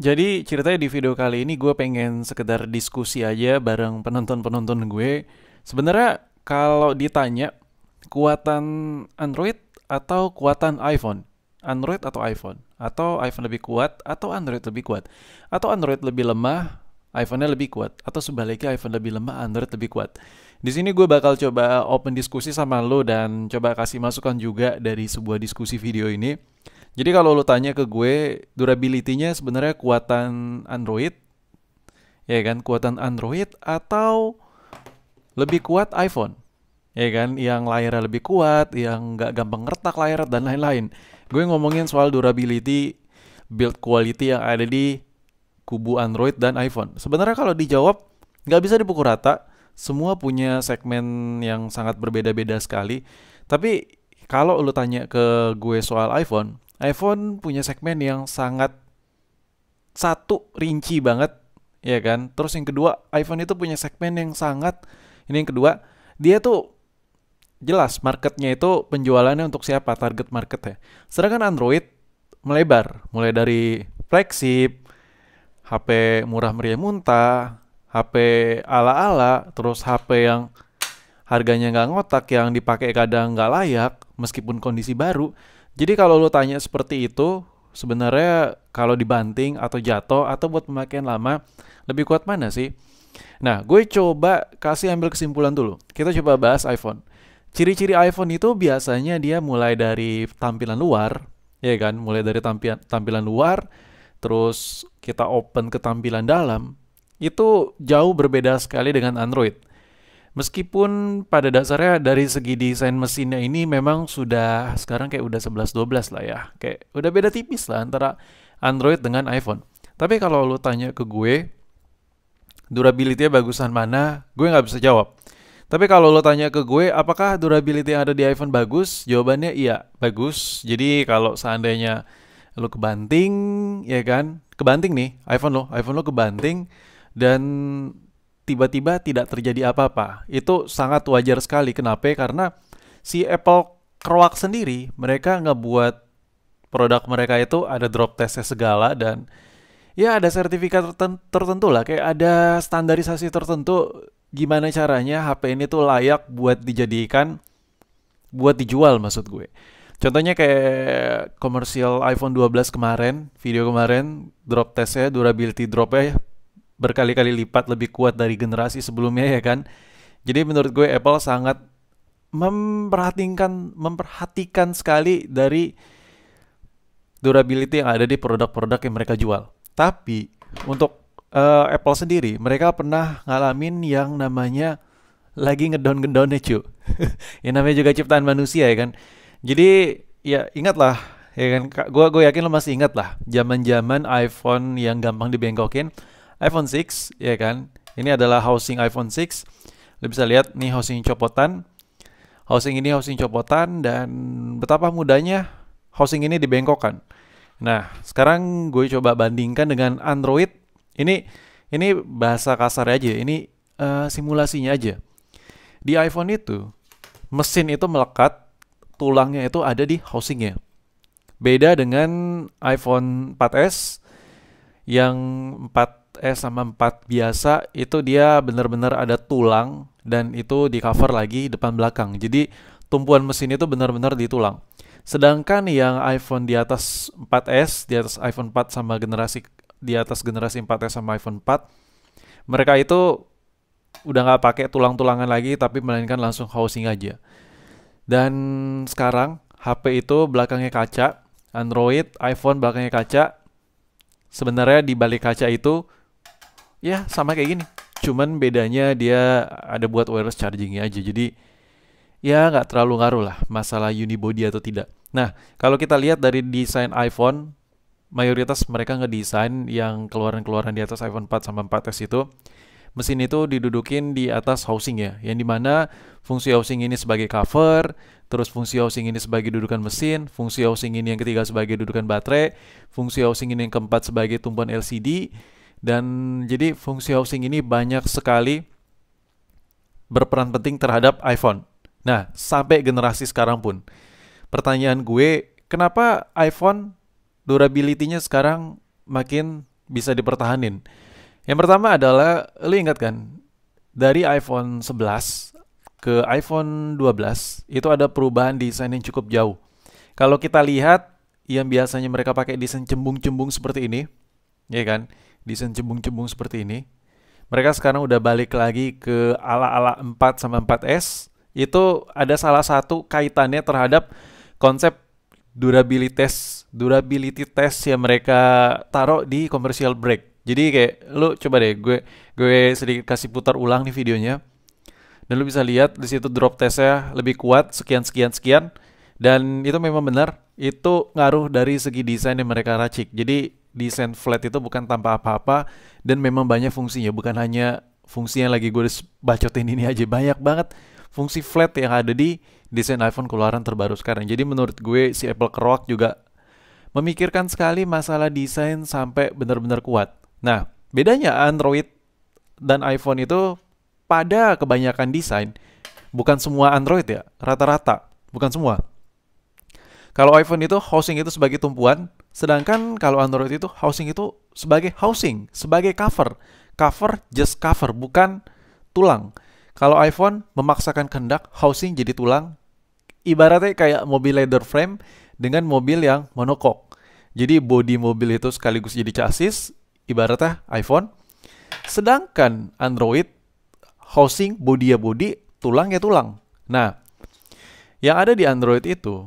Jadi ceritanya di video kali ini gue pengen sekedar diskusi aja bareng penonton-penonton gue. Sebenarnya kalau ditanya kuatan Android atau kuatan iPhone? Android atau iPhone? Atau iPhone lebih kuat atau Android lebih kuat? Atau Android lebih lemah iPhone-nya lebih kuat atau sebaliknya iPhone lebih lemah, Android lebih kuat. Di sini gue bakal coba open diskusi sama lo dan coba kasih masukan juga dari sebuah diskusi video ini. Jadi kalau lu tanya ke gue durability-nya sebenarnya kuatan Android ya kan kuatan Android atau lebih kuat iPhone ya kan yang layarnya lebih kuat yang nggak gampang retak layar dan lain-lain gue ngomongin soal durability build quality yang ada di kubu Android dan iPhone sebenarnya kalau dijawab nggak bisa dipukul rata semua punya segmen yang sangat berbeda-beda sekali tapi kalau lu tanya ke gue soal iPhone iPhone punya segmen yang sangat satu rinci banget, ya kan. Terus yang kedua, iPhone itu punya segmen yang sangat ini yang kedua, dia tuh jelas marketnya itu penjualannya untuk siapa target marketnya. Sedangkan Android melebar, mulai dari flagship, HP murah meriah muntah, HP ala-ala, terus HP yang harganya nggak ngotak, yang dipakai kadang nggak layak, meskipun kondisi baru, jadi kalau lo tanya seperti itu, sebenarnya kalau dibanting atau jatuh atau buat pemakaian lama, lebih kuat mana sih? Nah, gue coba kasih ambil kesimpulan dulu. Kita coba bahas iPhone. Ciri-ciri iPhone itu biasanya dia mulai dari tampilan luar, ya kan? Mulai dari tampilan tampilan luar, terus kita open ke tampilan dalam. Itu jauh berbeda sekali dengan Android. Meskipun pada dasarnya dari segi desain mesinnya ini memang sudah sekarang kayak udah 11-12 lah ya. Kayak udah beda tipis lah antara Android dengan iPhone. Tapi kalau lo tanya ke gue, durability-nya bagusan mana, gue nggak bisa jawab. Tapi kalau lo tanya ke gue, apakah durability yang ada di iPhone bagus? Jawabannya iya, bagus. Jadi kalau seandainya lo kebanting, ya kan? Kebanting nih, iPhone lo, iPhone lo kebanting, dan tiba-tiba tidak terjadi apa-apa. Itu sangat wajar sekali. Kenapa? Karena si Apple Kroak sendiri, mereka ngebuat produk mereka itu ada drop testnya segala dan ya ada sertifikat tertentu lah. Kayak ada standarisasi tertentu gimana caranya HP ini tuh layak buat dijadikan, buat dijual maksud gue. Contohnya kayak komersial iPhone 12 kemarin, video kemarin, drop testnya, durability dropnya berkali-kali lipat lebih kuat dari generasi sebelumnya ya kan. Jadi menurut gue Apple sangat memperhatikan memperhatikan sekali dari durability yang ada di produk-produk yang mereka jual. Tapi untuk uh, Apple sendiri, mereka pernah ngalamin yang namanya lagi ngedown ngedownnya cu. yang namanya juga ciptaan manusia ya kan. Jadi ya ingatlah ya kan gua gue yakin lo masih ingat lah zaman-zaman iPhone yang gampang dibengkokin iPhone 6 ya kan ini adalah housing iPhone 6 lo bisa lihat nih housing copotan housing ini housing copotan dan betapa mudahnya housing ini dibengkokkan nah sekarang gue coba bandingkan dengan Android ini ini bahasa kasar aja ini uh, simulasinya aja di iPhone itu mesin itu melekat tulangnya itu ada di housingnya beda dengan iPhone 4S yang 4 eh sama 4 biasa itu dia benar-benar ada tulang dan itu di cover lagi depan belakang. Jadi tumpuan mesin itu benar-benar di tulang. Sedangkan yang iPhone di atas 4S, di atas iPhone 4 sama generasi di atas generasi 4S sama iPhone 4, mereka itu udah nggak pakai tulang-tulangan lagi tapi melainkan langsung housing aja. Dan sekarang HP itu belakangnya kaca, Android, iPhone belakangnya kaca. Sebenarnya di balik kaca itu ya sama kayak gini cuman bedanya dia ada buat wireless chargingnya aja jadi ya nggak terlalu ngaruh lah masalah unibody atau tidak nah kalau kita lihat dari desain iPhone mayoritas mereka ngedesain yang keluaran-keluaran di atas iPhone 4 sama 4S itu mesin itu didudukin di atas housing ya, yang dimana fungsi housing ini sebagai cover, terus fungsi housing ini sebagai dudukan mesin, fungsi housing ini yang ketiga sebagai dudukan baterai, fungsi housing ini yang keempat sebagai tumpuan LCD, dan jadi fungsi housing ini banyak sekali berperan penting terhadap iPhone. Nah, sampai generasi sekarang pun. Pertanyaan gue, kenapa iPhone durability-nya sekarang makin bisa dipertahanin? Yang pertama adalah, lu ingat kan, dari iPhone 11 ke iPhone 12 itu ada perubahan desain yang cukup jauh. Kalau kita lihat yang biasanya mereka pakai desain cembung-cembung seperti ini, ya kan? desain cembung-cembung seperti ini. Mereka sekarang udah balik lagi ke ala-ala 4 sama 4S. Itu ada salah satu kaitannya terhadap konsep durability test, durability test yang mereka taruh di commercial break. Jadi kayak lu coba deh gue gue sedikit kasih putar ulang nih videonya. Dan lu bisa lihat di situ drop testnya lebih kuat sekian sekian sekian dan itu memang benar itu ngaruh dari segi desain yang mereka racik. Jadi desain flat itu bukan tanpa apa-apa dan memang banyak fungsinya bukan hanya fungsi yang lagi gue bacotin ini aja banyak banget fungsi flat yang ada di desain iPhone keluaran terbaru sekarang jadi menurut gue si Apple keroak juga memikirkan sekali masalah desain sampai benar-benar kuat nah bedanya Android dan iPhone itu pada kebanyakan desain bukan semua Android ya rata-rata bukan semua kalau iPhone itu housing itu sebagai tumpuan, sedangkan kalau Android itu housing itu sebagai housing, sebagai cover. Cover just cover, bukan tulang. Kalau iPhone memaksakan kehendak, housing jadi tulang. Ibaratnya kayak mobil leather frame dengan mobil yang monokok. Jadi body mobil itu sekaligus jadi chassis, ibaratnya iPhone. Sedangkan Android housing body ya body, tulang ya tulang. Nah, yang ada di Android itu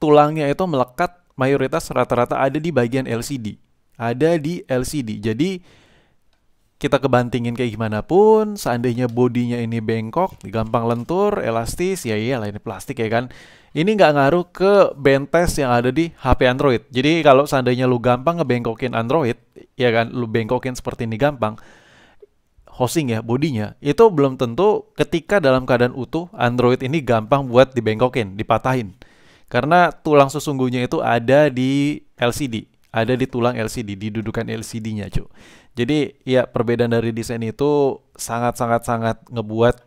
tulangnya itu melekat mayoritas rata-rata ada di bagian LCD. Ada di LCD. Jadi kita kebantingin kayak gimana pun, seandainya bodinya ini bengkok, gampang lentur, elastis, ya iyalah ini plastik ya kan. Ini nggak ngaruh ke bentes yang ada di HP Android. Jadi kalau seandainya lu gampang ngebengkokin Android, ya kan, lu bengkokin seperti ini gampang, hosting ya, bodinya, itu belum tentu ketika dalam keadaan utuh, Android ini gampang buat dibengkokin, dipatahin. Karena tulang sesungguhnya itu ada di LCD, ada di tulang LCD, di dudukan LCD-nya, cuy. Jadi, ya perbedaan dari desain itu sangat-sangat sangat ngebuat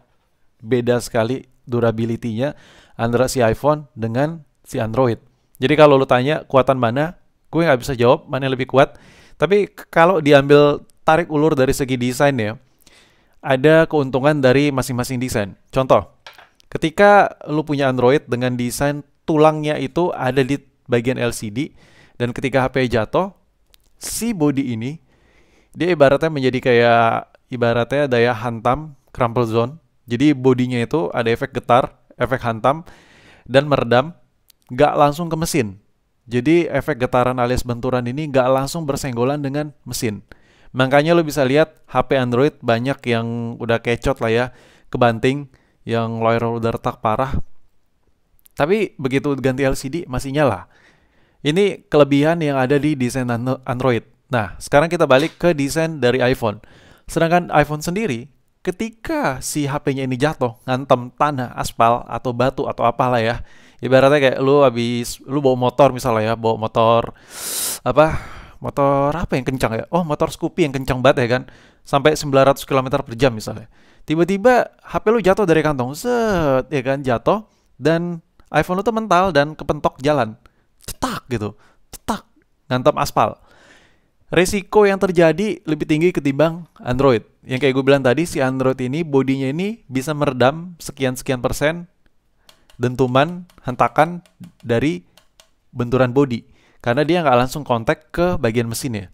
beda sekali durability-nya antara si iPhone dengan si Android. Jadi kalau lu tanya kuatan mana, gue nggak bisa jawab mana yang lebih kuat. Tapi kalau diambil tarik ulur dari segi desain ya, ada keuntungan dari masing-masing desain. Contoh, ketika lu punya Android dengan desain tulangnya itu ada di bagian LCD dan ketika HP jatuh si body ini dia ibaratnya menjadi kayak ibaratnya daya hantam crumple zone jadi bodinya itu ada efek getar efek hantam dan meredam gak langsung ke mesin jadi efek getaran alias benturan ini gak langsung bersenggolan dengan mesin makanya lo bisa lihat HP Android banyak yang udah kecot lah ya kebanting yang layar udah retak parah tapi begitu ganti LCD masih nyala. Ini kelebihan yang ada di desain Android. Nah, sekarang kita balik ke desain dari iPhone. Sedangkan iPhone sendiri, ketika si HP-nya ini jatuh, ngantem tanah, aspal, atau batu, atau apalah ya. Ibaratnya kayak lu habis, lu bawa motor misalnya ya, bawa motor, apa, motor apa yang kencang ya? Oh, motor Scoopy yang kencang banget ya kan? Sampai 900 km per jam misalnya. Tiba-tiba HP lu jatuh dari kantong, set, ya kan, jatuh, dan iPhone lu tuh mental dan kepentok jalan. Cetak gitu. Cetak. Ngantem aspal. Resiko yang terjadi lebih tinggi ketimbang Android. Yang kayak gue bilang tadi, si Android ini bodinya ini bisa meredam sekian-sekian persen dentuman, hentakan dari benturan bodi. Karena dia nggak langsung kontak ke bagian mesinnya.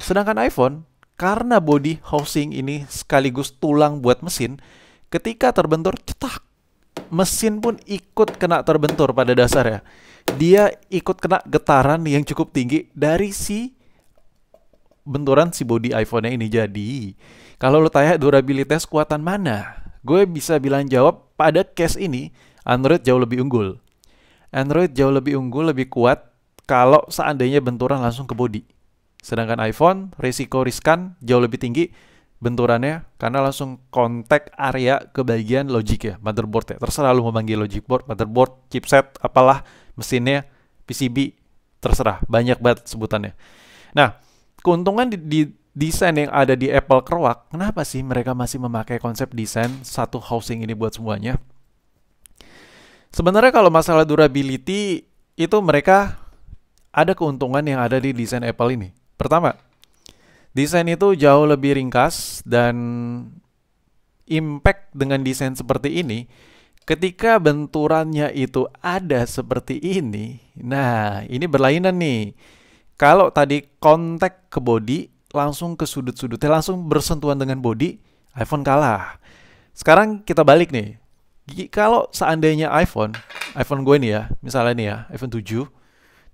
Sedangkan iPhone, karena body housing ini sekaligus tulang buat mesin, ketika terbentur cetak mesin pun ikut kena terbentur pada dasarnya. Dia ikut kena getaran yang cukup tinggi dari si benturan si body iPhone-nya ini. Jadi, kalau lo tanya durabilitas kuatan mana, gue bisa bilang jawab pada case ini Android jauh lebih unggul. Android jauh lebih unggul, lebih kuat kalau seandainya benturan langsung ke body. Sedangkan iPhone risiko riskan jauh lebih tinggi benturannya karena langsung kontak area ke bagian logic ya, motherboard ya. Terserah lu mau manggil logic board, motherboard, chipset, apalah mesinnya, PCB, terserah. Banyak banget sebutannya. Nah, keuntungan di, di desain yang ada di Apple Kerwak, kenapa sih mereka masih memakai konsep desain satu housing ini buat semuanya? Sebenarnya kalau masalah durability itu mereka ada keuntungan yang ada di desain Apple ini. Pertama, Desain itu jauh lebih ringkas dan impact dengan desain seperti ini ketika benturannya itu ada seperti ini. Nah, ini berlainan nih. Kalau tadi kontak ke body langsung ke sudut-sudutnya langsung bersentuhan dengan body, iPhone kalah. Sekarang kita balik nih. Kalau seandainya iPhone, iPhone gue ini ya, misalnya nih ya, iPhone 7,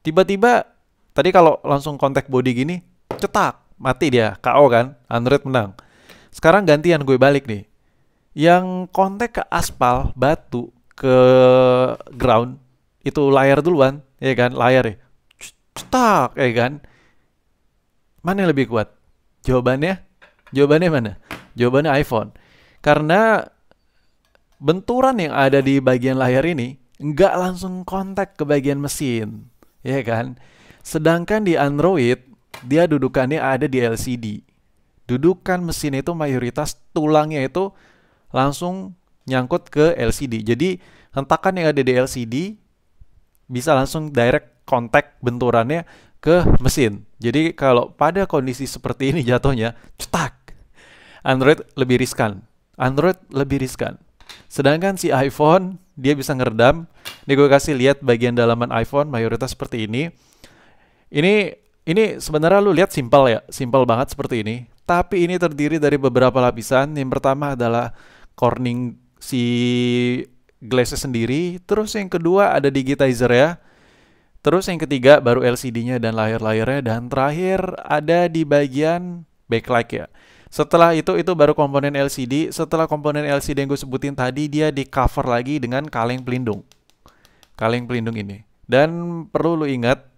tiba-tiba tadi kalau langsung kontak body gini, cetak mati dia KO kan Android menang sekarang gantian gue balik nih yang kontak ke aspal batu ke ground itu layar duluan ya kan layar ya cetak ya kan mana yang lebih kuat jawabannya jawabannya mana jawabannya iPhone karena benturan yang ada di bagian layar ini nggak langsung kontak ke bagian mesin, ya kan? Sedangkan di Android dia dudukannya ada di LCD. Dudukan mesin itu mayoritas tulangnya itu langsung nyangkut ke LCD. Jadi hentakan yang ada di LCD bisa langsung direct kontak benturannya ke mesin. Jadi kalau pada kondisi seperti ini jatuhnya cetak. Android lebih riskan. Android lebih riskan. Sedangkan si iPhone dia bisa ngeredam. Ini gue kasih lihat bagian dalaman iPhone mayoritas seperti ini. Ini ini sebenarnya lu lihat simpel ya, simpel banget seperti ini. Tapi ini terdiri dari beberapa lapisan. Yang pertama adalah corning si glassnya sendiri. Terus yang kedua ada digitizer ya. Terus yang ketiga baru LCD-nya dan layar-layarnya. Dan terakhir ada di bagian backlight ya. Setelah itu, itu baru komponen LCD. Setelah komponen LCD yang gue sebutin tadi, dia di cover lagi dengan kaleng pelindung. Kaleng pelindung ini. Dan perlu lu ingat,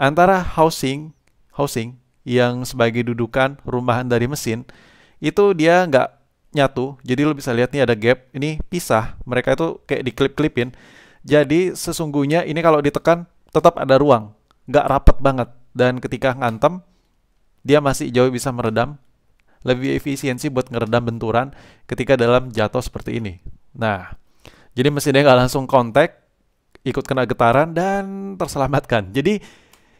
antara housing housing yang sebagai dudukan rumahan dari mesin itu dia nggak nyatu jadi lo bisa lihat nih ada gap ini pisah mereka itu kayak di diklip-klipin jadi sesungguhnya ini kalau ditekan tetap ada ruang nggak rapat banget dan ketika ngantem dia masih jauh bisa meredam lebih efisiensi buat ngeredam benturan ketika dalam jatuh seperti ini nah jadi mesinnya nggak langsung kontak ikut kena getaran dan terselamatkan jadi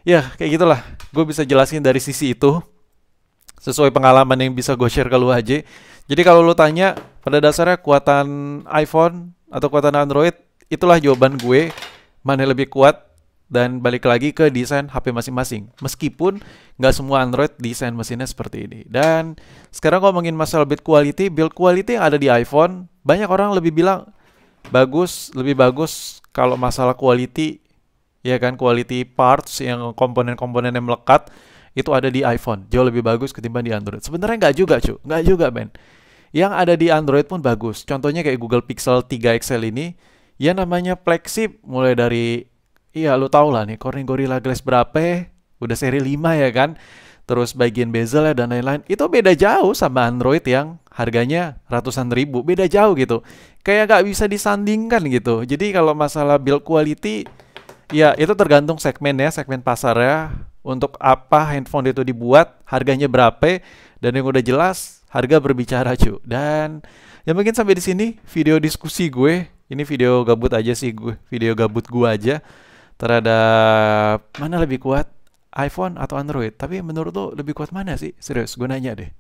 ya kayak gitulah gue bisa jelasin dari sisi itu sesuai pengalaman yang bisa gue share ke lu aja jadi kalau lu tanya pada dasarnya kuatan iPhone atau kuatan Android itulah jawaban gue mana lebih kuat dan balik lagi ke desain HP masing-masing. Meskipun nggak semua Android desain mesinnya seperti ini. Dan sekarang ngomongin masalah build quality, build quality yang ada di iPhone, banyak orang lebih bilang bagus, lebih bagus kalau masalah quality ya kan quality parts yang komponen-komponen yang melekat itu ada di iPhone jauh lebih bagus ketimbang di Android sebenarnya nggak juga cu nggak juga men yang ada di Android pun bagus contohnya kayak Google Pixel 3 XL ini ya namanya flagship mulai dari iya lu tau lah nih Corning Gorilla Glass berapa udah seri 5 ya kan terus bagian bezel ya dan lain-lain itu beda jauh sama Android yang harganya ratusan ribu beda jauh gitu kayak nggak bisa disandingkan gitu jadi kalau masalah build quality Ya, itu tergantung segmen ya, segmen pasarnya. Untuk apa handphone itu dibuat, harganya berapa, dan yang udah jelas harga berbicara cu. Dan ya mungkin sampai di sini video diskusi gue. Ini video gabut aja sih gue, video gabut gue aja terhadap mana lebih kuat iPhone atau Android. Tapi menurut lo lebih kuat mana sih? Serius, gue nanya deh.